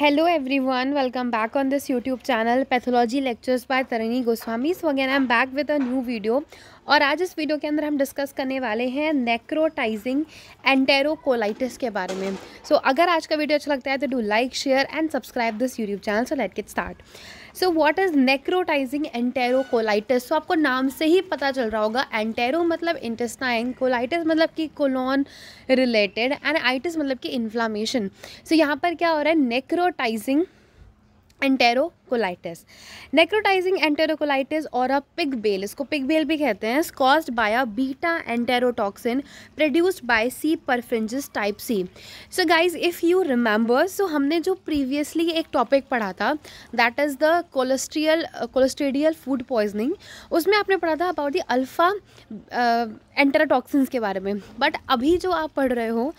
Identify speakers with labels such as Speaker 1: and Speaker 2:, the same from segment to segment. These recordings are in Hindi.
Speaker 1: Hello everyone welcome back on this YouTube channel pathology lectures by Tarani Goswami so again I am back with a new video और आज इस वीडियो के अंदर हम डिस्कस करने वाले हैं नेक्रोटाइजिंग एंटेरोकोलाइटिस के बारे में सो so, अगर आज का वीडियो अच्छा लगता है तो do like share and subscribe this YouTube channel so let get start so what is necrotizing enterocolitis so आपको नाम से ही पता चल रहा होगा एंटेरो मतलब इंटेस्टाइन कोलाइटिस मतलब कि कोलोन रिलेटेड एंड आइटिस मतलब कि इन्फ्लामेशन सो यहाँ पर क्या हो रहा है नेक्रोटाइजिंग एंटेरोकोलाइटिस नेक्रोटाइजिंग एंटेरोकोलाइटिस और अ पिग बेल इसको पिग बेल भी कहते हैं caused by a beta enterotoxin produced by C perfringens type C so guys if you remember so हमने जो प्रीवियसली एक टॉपिक पढ़ा था that is the clostridial clostridial food poisoning उसमें आपने पढ़ा था अबाउट दी अल्फ़ा एंटेरोटॉक्सिन्स के बारे में बट अभी जो आप पढ़ रहे हो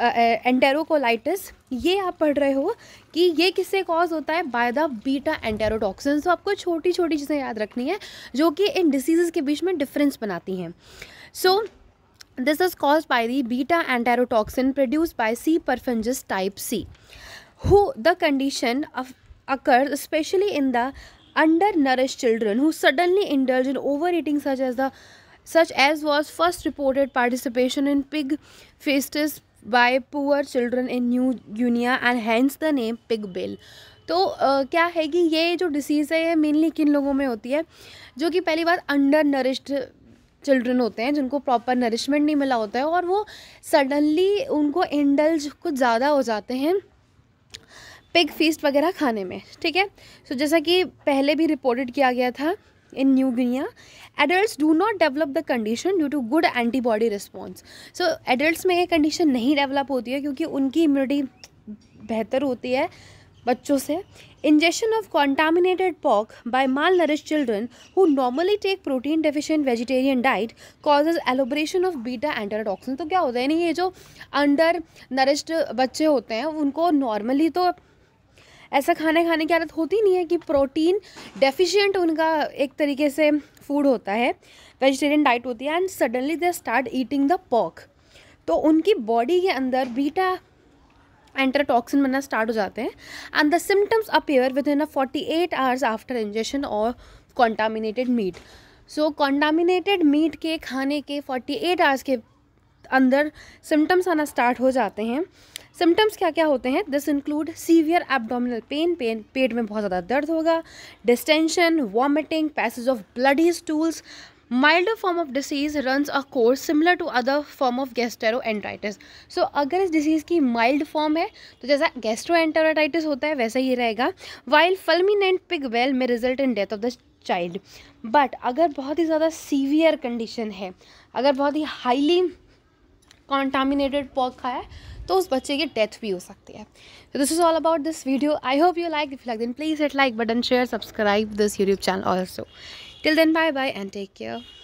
Speaker 1: एंटेरोकोलाइटिस ये आप पढ़ रहे हो कि ये किससे कॉज होता है by the beta enterotoxin so आपको छोटी छोटी चीज़ें याद रखनी है जो कि इन डिसीज के बीच में डिफरेंस बनाती हैं so this is cause by the beta enterotoxin produce by C perfringens type C who the condition occur specially in the under nourish children who suddenly indulge in over eating such as the such as was first reported participation in pig feasts by poor children in New Guinea and hence the name pig bill. तो आ, क्या है कि ये जो डिसीज़ है ये मेनली किन लोगों में होती है जो कि पहली बार अंडर नरिश्ड चिल्ड्रन होते हैं जिनको प्रॉपर नरिशमेंट नहीं मिला होता है और वो सडनली उनको इंडल्ज कुछ ज़्यादा हो जाते हैं पिग फीस्ट वगैरह खाने में ठीक है सो so, जैसा कि पहले भी रिपोर्टेड किया गया था in New Guinea, adults do not develop the condition due to good antibody response. So adults में ये condition नहीं develop होती है क्योंकि उनकी immunity बेहतर होती है बच्चों से injection of contaminated pork by malnourish children who normally take protein deficient vegetarian diet causes elaboration of beta enterotoxin तो क्या होता है नहीं ये जो अंडर नरिश्ड बच्चे होते हैं उनको नॉर्मली तो ऐसा खाना खाने की आदत होती नहीं है कि प्रोटीन डेफिशिएंट उनका एक तरीके से फूड होता है वेजिटेरियन डाइट होती है and suddenly they start eating the pork तो उनकी बॉडी के अंदर बीटा एंट्राटॉक्सिन बनना स्टार्ट हो जाते हैं and the symptoms appear within a forty eight hours after injection और contaminated meat so contaminated meat के खाने के फोर्टी एट आवर्स के अंदर सिम्टम्स आना स्टार्ट हो जाते हैं सिम्टम्स क्या क्या होते हैं this include severe abdominal pain pain पेट में बहुत ज़्यादा दर्द होगा distension vomiting passage of bloody stools mild form of disease run a course similar to other form of enteritis so अगर इस डिसीज़ की माइल्ड फॉर्म है तो जैसा गैस्ट्रोएंटेराइटिस होता है वैसा ही रहेगा वाइल फल्मिनेंट पिग वेल में result in death of the child but अगर बहुत ही ज़्यादा सीवियर कंडीशन है अगर बहुत ही हाईली कॉन्टामिनेटेड पॉक खाया है तो उस बच्चे की डेथ भी हो सकती है तो this is all about this video I hope you like if like then please it like button share subscribe this YouTube channel also till then bye bye and take care